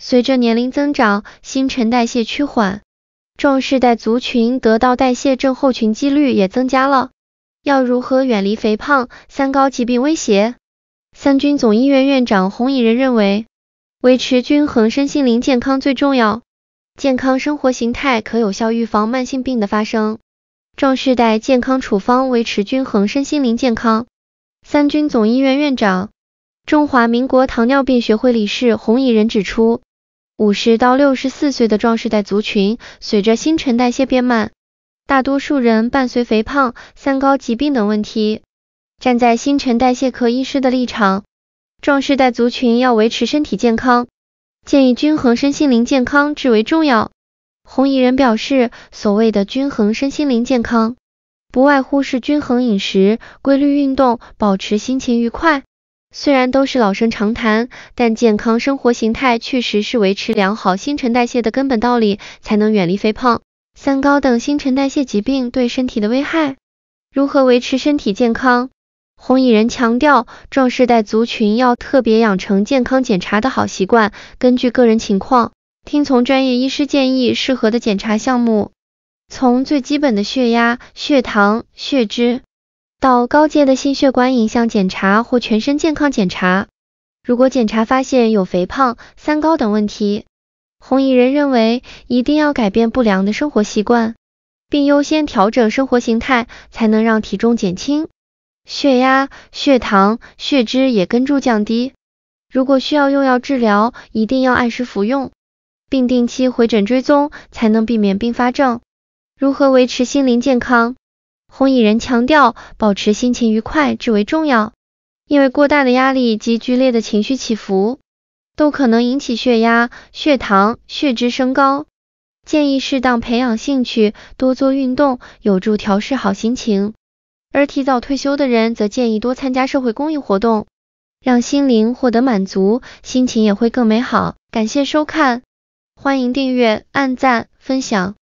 随着年龄增长，新陈代谢趋缓，壮世代族群得到代谢症候群几率也增加了。要如何远离肥胖、三高疾病威胁？三军总医院院长洪以仁认为，维持均衡身心灵健康最重要，健康生活形态可有效预防慢性病的发生。壮世代健康处方：维持均衡身心灵健康。三军总医院院长、中华民国糖尿病学会理事洪以仁指出。五十到六十四岁的壮士代族群，随着新陈代谢变慢，大多数人伴随肥胖、三高疾病等问题。站在新陈代谢科医师的立场，壮士代族群要维持身体健康，建议均衡身心灵健康至为重要。红衣人表示，所谓的均衡身心灵健康，不外乎是均衡饮食、规律运动、保持心情愉快。虽然都是老生常谈，但健康生活形态确实是维持良好新陈代谢的根本道理，才能远离肥胖、三高等新陈代谢疾病对身体的危害。如何维持身体健康？红蚁人强调，壮世代族群要特别养成健康检查的好习惯，根据个人情况，听从专业医师建议适合的检查项目，从最基本的血压、血糖、血脂。到高阶的心血管影像检查或全身健康检查，如果检查发现有肥胖、三高等问题，红衣人认为一定要改变不良的生活习惯，并优先调整生活形态，才能让体重减轻，血压、血糖、血脂也跟住降低。如果需要用药治疗，一定要按时服用，并定期回诊追踪，才能避免并发症。如何维持心灵健康？红蚁人强调，保持心情愉快至为重要，因为过大的压力及剧烈的情绪起伏，都可能引起血压、血糖、血脂升高。建议适当培养兴趣，多做运动，有助调试好心情。而提早退休的人，则建议多参加社会公益活动，让心灵获得满足，心情也会更美好。感谢收看，欢迎订阅、按赞、分享。